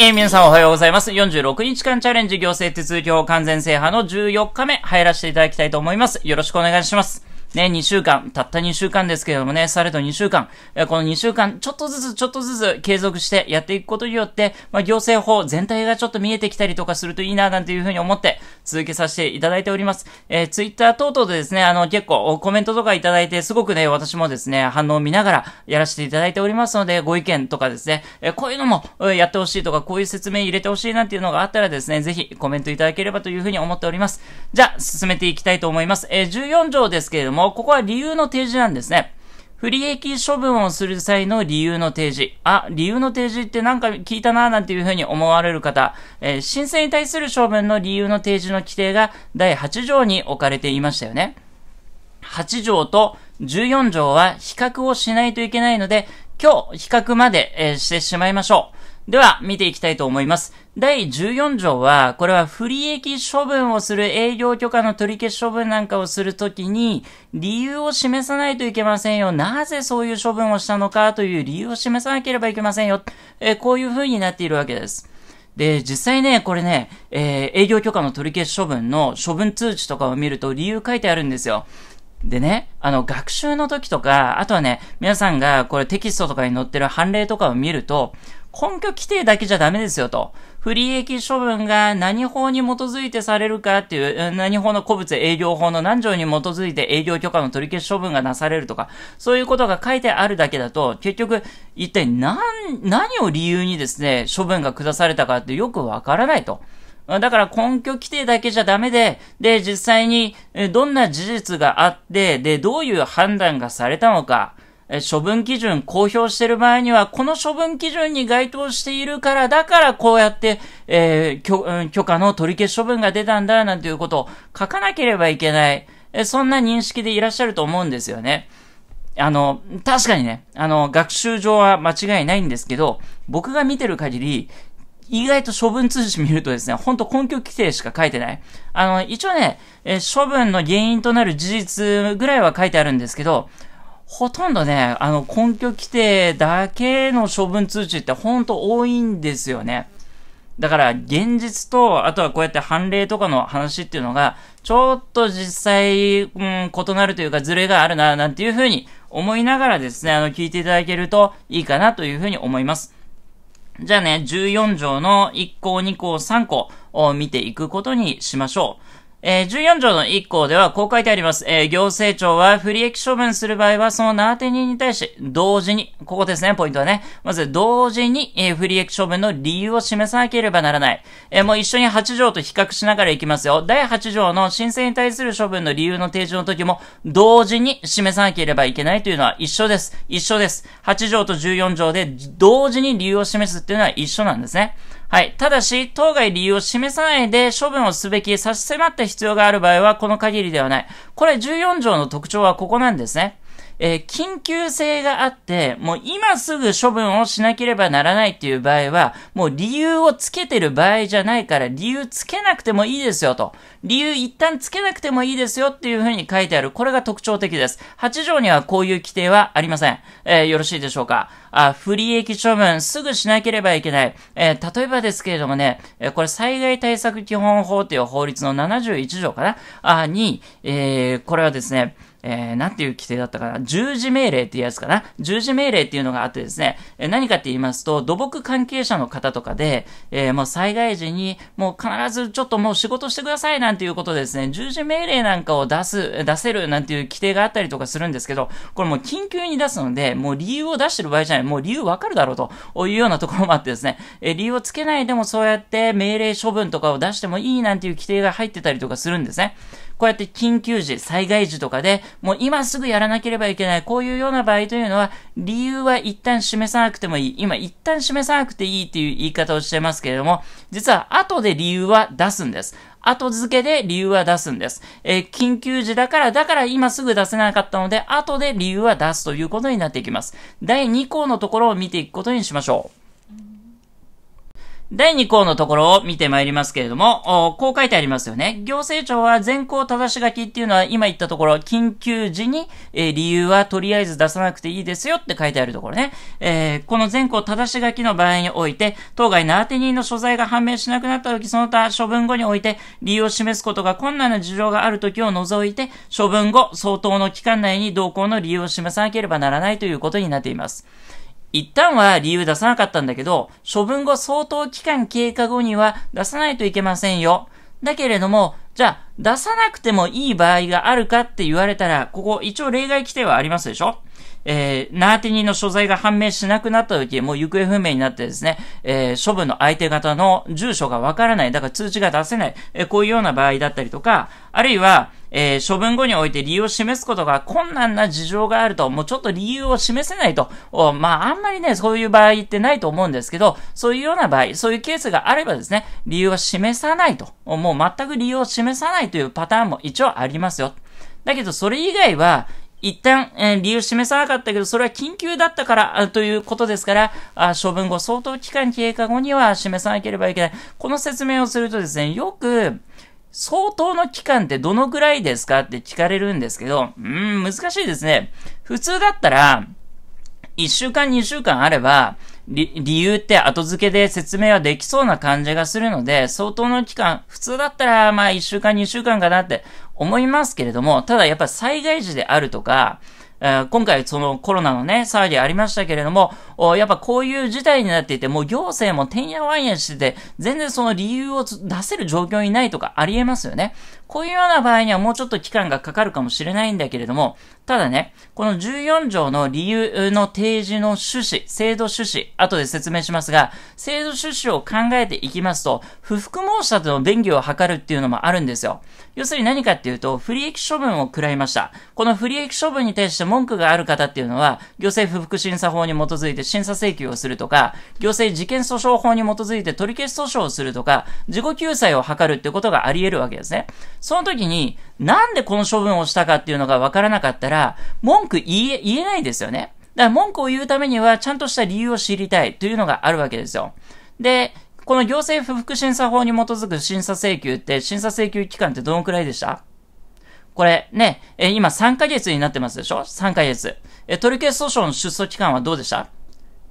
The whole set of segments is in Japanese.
えー、皆さんおはようございます。46日間チャレンジ行政手続き法完全制覇の14日目入らせていただきたいと思います。よろしくお願いします。ね、2週間、たった2週間ですけれどもね、されど2週間、この2週間、ちょっとずつちょっとずつ継続してやっていくことによって、まあ、行政法全体がちょっと見えてきたりとかするといいな、なんていうふうに思って続けさせていただいております。えー、ツイッター等々でですね、あの、結構コメントとかいただいて、すごくね、私もですね、反応を見ながらやらせていただいておりますので、ご意見とかですね、えー、こういうのもやってほしいとか、こういう説明入れてほしいなんていうのがあったらですね、ぜひコメントいただければというふうに思っております。じゃあ、進めていきたいと思います。えー、14条ですけれども、も、ここは理由の提示なんですね。不利益処分をする際の理由の提示。あ、理由の提示ってなんか聞いたなぁなんていうふうに思われる方、えー、申請に対する処分の理由の提示の規定が第8条に置かれていましたよね。8条と14条は比較をしないといけないので、今日比較まで、えー、してしまいましょう。では、見ていきたいと思います。第14条は、これは不利益処分をする営業許可の取り消し処分なんかをするときに、理由を示さないといけませんよ。なぜそういう処分をしたのかという理由を示さなければいけませんよ。えこういう風になっているわけです。で、実際ね、これね、えー、営業許可の取り消し処分の処分通知とかを見ると理由書いてあるんですよ。でね、あの、学習の時とか、あとはね、皆さんがこれテキストとかに載ってる判例とかを見ると、根拠規定だけじゃダメですよと。不利益処分が何法に基づいてされるかっていう、何法の古物営業法の何条に基づいて営業許可の取り消し処分がなされるとか、そういうことが書いてあるだけだと、結局、一体何、何を理由にですね、処分が下されたかってよくわからないと。だから根拠規定だけじゃダメで、で、実際にどんな事実があって、で、どういう判断がされたのか、え処分基準公表している場合には、この処分基準に該当しているから、だからこうやって、えー、許可の取り消し処分が出たんだ、なんていうことを書かなければいけない、そんな認識でいらっしゃると思うんですよね。あの、確かにね、あの、学習上は間違いないんですけど、僕が見てる限り、意外と処分通知見るとですね、ほんと根拠規定しか書いてない。あの、一応ね、処分の原因となる事実ぐらいは書いてあるんですけど、ほとんどね、あの、根拠規定だけの処分通知ってほんと多いんですよね。だから現実と、あとはこうやって判例とかの話っていうのが、ちょっと実際、うん、異なるというか、ズレがあるな、なんていうふうに思いながらですね、あの、聞いていただけるといいかなというふうに思います。じゃあね、14条の1項、2項、3項を見ていくことにしましょう。えー、14条の1項ではこう書いてあります。えー、行政庁は不利益処分する場合はその名当て人に対し、同時に、ここですね、ポイントはね。まず、同時に、えー、不利益処分の理由を示さなければならない。えー、もう一緒に8条と比較しながらいきますよ。第8条の申請に対する処分の理由の提示の時も、同時に示さなければいけないというのは一緒です。一緒です。8条と14条で同時に理由を示すっていうのは一緒なんですね。はい。ただし、当該理由を示さないで処分をすべき差し迫った必要がある場合は、この限りではない。これ14条の特徴はここなんですね。えー、緊急性があって、もう今すぐ処分をしなければならないっていう場合は、もう理由をつけてる場合じゃないから、理由つけなくてもいいですよと。理由一旦つけなくてもいいですよっていうふうに書いてある。これが特徴的です。8条にはこういう規定はありません。えー、よろしいでしょうか。あ、不利益処分、すぐしなければいけない。えー、例えばですけれどもね、えこれ災害対策基本法という法律の71条かな。あ、に、えこれはですね、えー、なんていう規定だったかな、十字命令っていうやつかな。十字命令っていうのがあってですね、えー、何かって言いますと、土木関係者の方とかで、えー、もう災害時に、もう必ずちょっともう仕事してくださいなんていうことでですね、十字命令なんかを出す、出せるなんていう規定があったりとかするんですけど、これもう緊急に出すので、もう理由を出してる場合じゃない、もう理由わかるだろうというようなところもあってですね、えー、理由をつけないでもそうやって命令処分とかを出してもいいなんていう規定が入ってたりとかするんですね。こうやって緊急時、災害時とかで、もう今すぐやらなければいけない、こういうような場合というのは、理由は一旦示さなくてもいい。今、一旦示さなくていいっていう言い方をしてますけれども、実は後で理由は出すんです。後付けで理由は出すんです。えー、緊急時だから、だから今すぐ出せなかったので、後で理由は出すということになっていきます。第2項のところを見ていくことにしましょう。第2項のところを見てまいりますけれども、こう書いてありますよね。行政庁は全項正し書きっていうのは今言ったところ、緊急時に、えー、理由はとりあえず出さなくていいですよって書いてあるところね。えー、この全項正し書きの場合において、当該の当て人の所在が判明しなくなった時、その他処分後において、理由を示すことが困難な事情がある時を除いて、処分後、相当の期間内に同行の理由を示さなければならないということになっています。一旦は理由出さなかったんだけど、処分後相当期間経過後には出さないといけませんよ。だけれども、じゃあ出さなくてもいい場合があるかって言われたら、ここ一応例外規定はありますでしょえー、ナーティニの所在が判明しなくなった時、もう行方不明になってですね、えー、処分の相手方の住所がわからない、だから通知が出せない、えー、こういうような場合だったりとか、あるいは、えー、処分後において理由を示すことが困難な事情があると、もうちょっと理由を示せないと、まあ、あんまりね、そういう場合ってないと思うんですけど、そういうような場合、そういうケースがあればですね、理由は示さないと、もう全く理由を示さないというパターンも一応ありますよ。だけど、それ以外は、一旦、えー、理由示さなかったけど、それは緊急だったからということですから、あ処分後、相当期間経過後には示さなければいけない。この説明をするとですね、よく、相当の期間ってどのぐらいですかって聞かれるんですけど、うん、難しいですね。普通だったら、1週間、2週間あれば、理理由って後付けで説明はできそうな感じがするので、相当の期間、普通だったらまあ1週間2週間かなって思いますけれども、ただやっぱ災害時であるとか、え今回そのコロナのね、騒ぎありましたけれども、やっぱこういう事態になっていて、もう行政もてんやわんやしてて、全然その理由を出せる状況にないとかありえますよね。こういうような場合にはもうちょっと期間がかかるかもしれないんだけれども、ただね、この14条の理由の提示の趣旨、制度趣旨、後で説明しますが、制度趣旨を考えていきますと、不服申し立ての便宜を図るっていうのもあるんですよ。要するに何かっていうと、不利益処分を食らいました。この不利益処分に対して文句がある方っていうのは、行政不服審査法に基づいて審査請求をするとか、行政事件訴訟法に基づいて取り消し訴訟をするとか、自己救済を図るってことがあり得るわけですね。その時に、なんでこの処分をしたかっていうのがわからなかったら、文句言え、言えないですよね。だから文句を言うためには、ちゃんとした理由を知りたいというのがあるわけですよ。で、この行政不服審査法に基づく審査請求って、審査請求期間ってどのくらいでしたこれね、え今3ヶ月になってますでしょ ?3 ヶ月。え取り消し訴訟の出訴期間はどうでした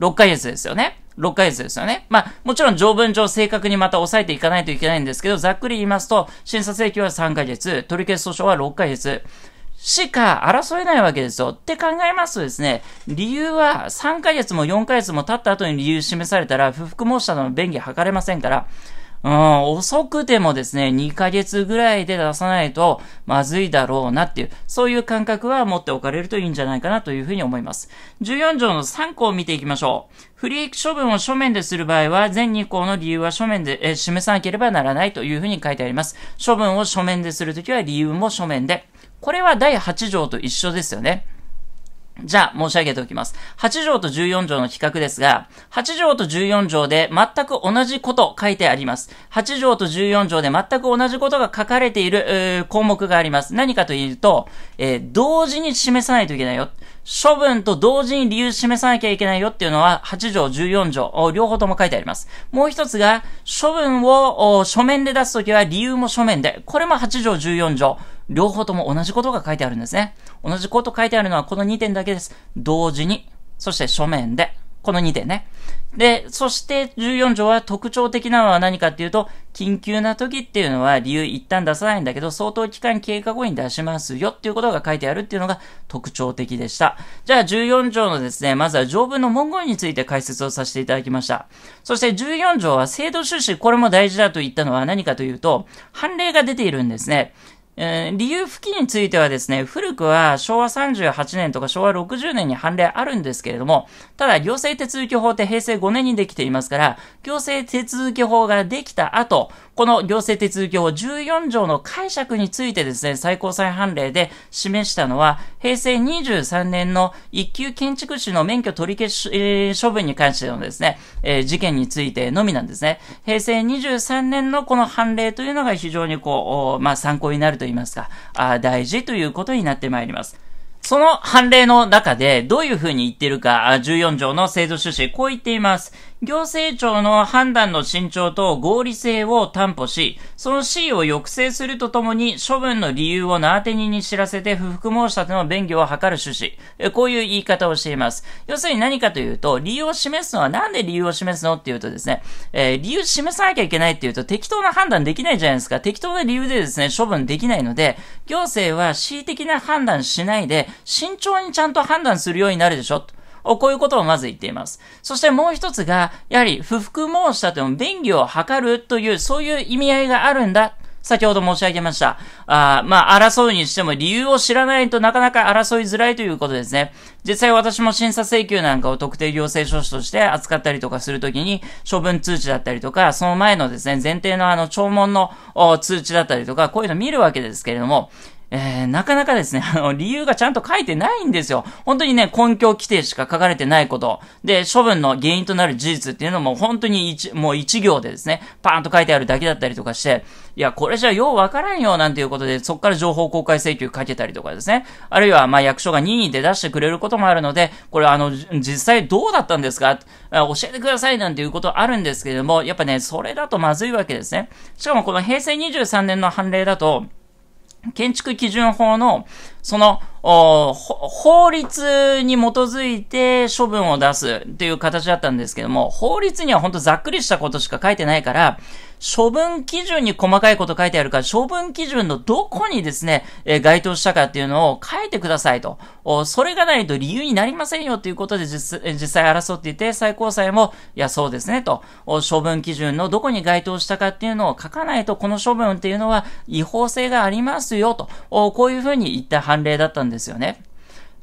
?6 ヶ月ですよね。6ヶ月ですよね。まあ、もちろん条文上正確にまた押さえていかないといけないんですけど、ざっくり言いますと、審査請求は3ヶ月、取り消し訴訟は6ヶ月。しか争えないわけですよ。って考えますとですね、理由は3ヶ月も4ヶ月も経った後に理由示されたら、不服申し立ての便宜図れませんから、うん、遅くてもですね、2ヶ月ぐらいで出さないとまずいだろうなっていう、そういう感覚は持っておかれるといいんじゃないかなというふうに思います。14条の3項を見ていきましょう。不利益処分を書面でする場合は、全2項の理由は書面で、え示さなければならないというふうに書いてあります。処分を書面でするときは理由も書面で。これは第8条と一緒ですよね。じゃあ、申し上げておきます。8条と14条の比較ですが、8条と14条で全く同じこと書いてあります。8条と14条で全く同じことが書かれている、えー、項目があります。何かというと、えー、同時に示さないといけないよ。処分と同時に理由示さなきゃいけないよっていうのは、8条、14条、両方とも書いてあります。もう一つが、処分を書面で出すときは理由も書面で、これも8条、14条、両方とも同じことが書いてあるんですね。同じこと書いてあるのはこの2点だけです。同時に、そして書面で。この2点ね。で、そして14条は特徴的なのは何かっていうと、緊急な時っていうのは理由一旦出さないんだけど、相当期間経過後に出しますよっていうことが書いてあるっていうのが特徴的でした。じゃあ14条のですね、まずは条文の文言について解説をさせていただきました。そして14条は制度趣旨、これも大事だと言ったのは何かというと、判例が出ているんですね。えー、理由付近についてはですね、古くは昭和38年とか昭和60年に判例あるんですけれども、ただ行政手続き法って平成5年にできていますから、行政手続き法ができた後、この行政手続き法14条の解釈についてですね、最高裁判例で示したのは、平成23年の一級建築士の免許取り消し、えー、処分に関してのですね、えー、事件についてのみなんですね。平成23年のこの判例というのが非常にこう、まあ、参考になると言いますか、あ大事ということになってまいります。その判例の中でどういうふうに言ってるか、14条の制度趣旨、こう言っています。行政庁の判断の慎重と合理性を担保し、その地位を抑制するとともに、処分の理由を名当て人に知らせて、不服申し立ての便宜を図る趣旨。こういう言い方をしています。要するに何かというと、理由を示すのは、なんで理由を示すのっていうとですね、えー、理由示さなきゃいけないっていうと、適当な判断できないじゃないですか。適当な理由でですね、処分できないので、行政は恣意的な判断しないで、慎重にちゃんと判断するようになるでしょ。こういうことをまず言っています。そしてもう一つが、やはり不服申し立ての便宜を図るという、そういう意味合いがあるんだ。先ほど申し上げました。あまあ、争うにしても理由を知らないとなかなか争いづらいということですね。実際私も審査請求なんかを特定行政書士として扱ったりとかするときに、処分通知だったりとか、その前のですね、前提のあの、聴聞の通知だったりとか、こういうの見るわけですけれども、えー、なかなかですね、あの、理由がちゃんと書いてないんですよ。本当にね、根拠規定しか書かれてないこと。で、処分の原因となる事実っていうのも本当に一、もう一行でですね、パーンと書いてあるだけだったりとかして、いや、これじゃようわからんよ、なんていうことで、そっから情報公開請求かけたりとかですね。あるいは、ま役所が任意で出してくれることもあるので、これあの、実際どうだったんですか教えてくださいなんていうことあるんですけれども、やっぱね、それだとまずいわけですね。しかもこの平成23年の判例だと、建築基準法の、その、法律に基づいて処分を出すっていう形だったんですけども、法律にはほんとざっくりしたことしか書いてないから、処分基準に細かいこと書いてあるから、処分基準のどこにですね、え該当したかっていうのを書いてくださいと。それがないと理由になりませんよということで実際争っていて、最高裁も、いや、そうですねと。処分基準のどこに該当したかっていうのを書かないと、この処分っていうのは違法性がありますよと。こういうふうに言った判例だったんですよね。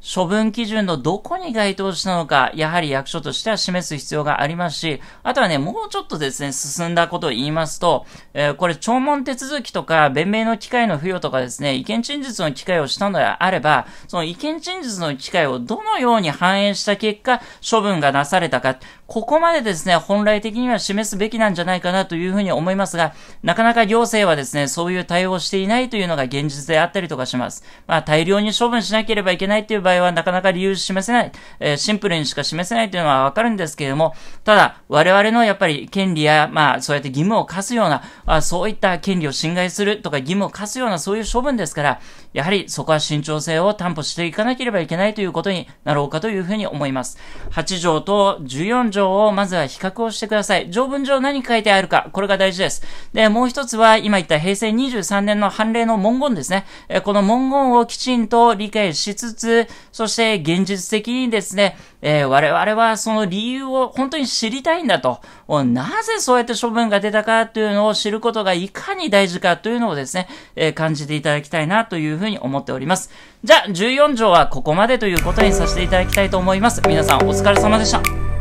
処分基準のどこに該当したのか、やはり役所としては示す必要がありますし、あとはね、もうちょっとですね、進んだことを言いますと、えー、これ、聴聞手続きとか、弁明の機会の付与とかですね、意見陳述の機会をしたのであれば、その意見陳述の機会をどのように反映した結果、処分がなされたか、ここまでですね、本来的には示すべきなんじゃないかなというふうに思いますが、なかなか行政はですね、そういう対応をしていないというのが現実であったりとかします。まあ、大量に処分しなければいけないという場合解はなかなか理由示せない、えー、シンプルにしか示せないというのはわかるんですけれども、ただ、我々のやっぱり権利や、まあ、そうやって義務を課すような、あそういった権利を侵害するとか義務を課すようなそういう処分ですから、やはりそこは慎重性を担保していかなければいけないということになろうかというふうに思います。8条と14条をまずは比較をしてください。条文上何書いてあるか、これが大事です。で、もう一つは、今言った平成23年の判例の文言ですね。えこの文言をきちんと理解しつつ、そして現実的にですね、えー、我々はその理由を本当に知りたいんだと。なぜそうやって処分が出たかというのを知ることがいかに大事かというのをですね、えー、感じていただきたいなというふうに思っております。じゃあ、14条はここまでということにさせていただきたいと思います。皆さんお疲れ様でした。